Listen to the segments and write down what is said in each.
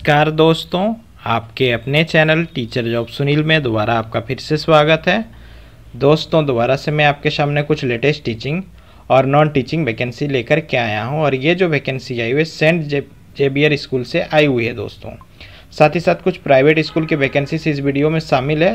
नमस्कार दोस्तों आपके अपने चैनल टीचर जॉब सुनील में दोबारा आपका फिर से स्वागत है दोस्तों दोबारा से मैं आपके सामने कुछ लेटेस्ट टीचिंग और नॉन टीचिंग वैकेंसी लेकर के आया हूं और ये जो वैकेंसी आई हुई है सेंट जे जेबियर स्कूल से आई हुई है दोस्तों साथ ही साथ कुछ प्राइवेट स्कूल की वैकेंसीज इस वीडियो में शामिल है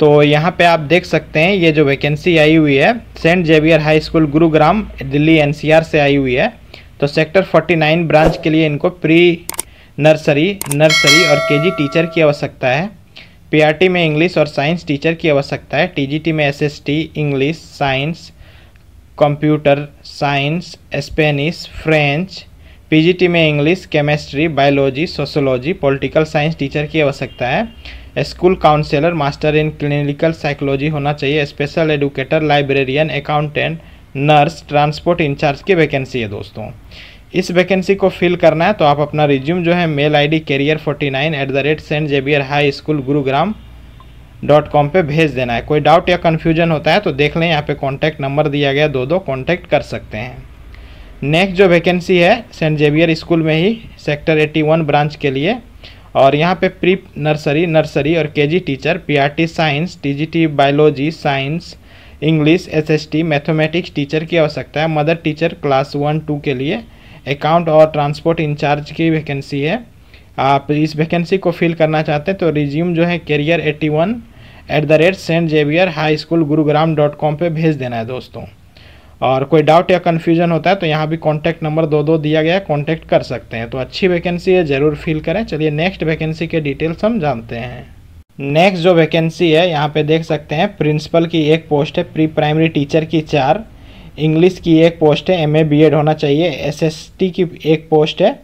तो यहाँ पे आप देख सकते हैं ये जो वैकेंसी आई हुई है Saint Xavier High School Gurugram Delhi NCR से आई हुई है तो सेक्टर 49 ब्रांच के लिए इनको प्री नर्सरी नर्सरी और केजी टीचर की आवश्यकता है पीआरटी में इंग्लिश और साइंस टीचर की आवश्यकता है टीजीटी में SST English science computer science Spanish French PGT में English chemistry biology sociology political science teacher की आवश्यकता है school counsellor master in clinical psychology होना चाहिए special educator librarian accountant nurse transport incharge की वैकेंसी है दोस्तों इस वैकेंसी को फिल करना है तो आप अपना रिज्यूम जो है mail ID career forty nine at the rate Saint Xavier High School Gurugram dot com पर भेज देना है कोई डाउट या कन्फ्यूजन होता है तो देख लें यहाँ पे कॉन्टैक्ट नंबर दिया गया दो दो कॉन्टैक्ट कर सकते हैं नेक्स्ट जो वैकेंसी है सेंट जेवियर स्कूल में ही सेक्टर 81 ब्रांच के लिए और यहाँ पे प्री नर्सरी नर्सरी और KG teacher PRT science TGT biology science English SST mathematics teacher की आवश्यकता है mother teacher class one two के लिए अकाउंट और ट्रांसपोर्ट इंचार्ज की वैकेंसी है आप इस वैकेंसी को फिल करना चाहते हैं तो रिज्यूम जो है career eighty one at the rate Saint Xavier High School Gurugram dot com पर भेज देना है दोस्तों और कोई डाउट या कन्फ्यूजन होता है तो यहाँ भी कॉन्टैक्ट नंबर दो दो दिया गया है कॉन्टैक्ट कर सकते हैं तो अच्छी वैकेंसी है ज़रूर फिल करें चलिए नेक्स्ट वैकेंसी के डिटेल्स हम जानते हैं नेक्स्ट जो वैकेंसी है यहाँ पे देख सकते हैं प्रिंसिपल की एक पोस्ट है प्री प्राइमरी टीचर की चार इंग्लिश की एक पोस्ट है एम ए बी एड होना चाहिए एसएसटी की एक पोस्ट है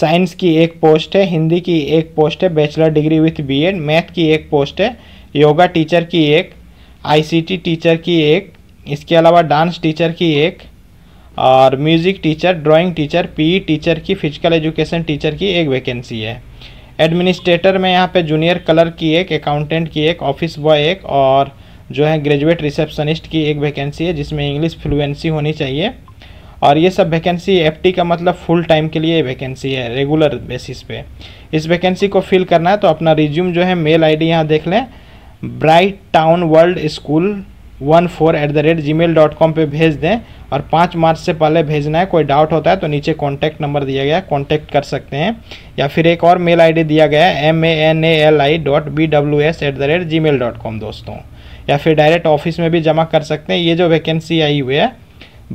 साइंस की एक पोस्ट है हिंदी की एक पोस्ट है bachelor degree with BEd math की एक पोस्ट है योगा टीचर की एक आईसीटी टीचर की एक इसके अलावा डांस टीचर की एक और music teacher drawing teacher P teacher की फिजिकल एजुकेशन टीचर की एक वैकेंसी है एडमिनिस्ट्रेटर में यहाँ पे जूनियर कलर की एक अकाउंटेंट की एक ऑफिस बॉय एक और जो है ग्रेजुएट रिसेप्शनिस्ट की एक वैकेंसी है जिसमें इंग्लिश फ्लुएंसी होनी चाहिए और ये सब वैकेंसी एफटी का मतलब फुल टाइम के लिए वैकेंसी है रेगुलर बेसिस पे इस वैकेंसी को फिल करना है तो अपना रिज्यूम जो है मेल आईडी डी यहाँ देख लें Bright Town World School one four at the rate Gmail dot com पर भेज दें और पाँच मार्च से पहले भेजना है कोई डाउट होता है तो नीचे कॉन्टैक्ट नंबर दिया गया है कॉन्टैक्ट कर सकते हैं या फिर एक और मेल आईडी दिया गया है M A N A L I dot B W S at the rate Gmail dot com दोस्तों या फिर डायरेक्ट ऑफिस में भी जमा कर सकते हैं ये जो वैकेंसी आई हुई है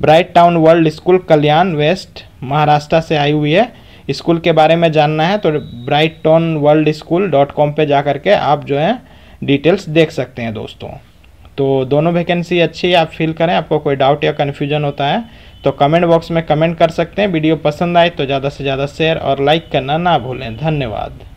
Bright Town World School Kalyan West Maharashtra से आई हुई है स्कूल के बारे में जानना है तो Bright Town World School dot com पर जा करके आप जो है डिटेल्स देख सकते हैं दोस्तों तो दोनों वैकेंसी अच्छी है आप फील करें आपको कोई डाउट या कन्फ्यूजन होता है तो कमेंट बॉक्स में कमेंट कर सकते हैं वीडियो पसंद आए तो ज़्यादा से ज़्यादा शेयर और लाइक करना ना भूलें धन्यवाद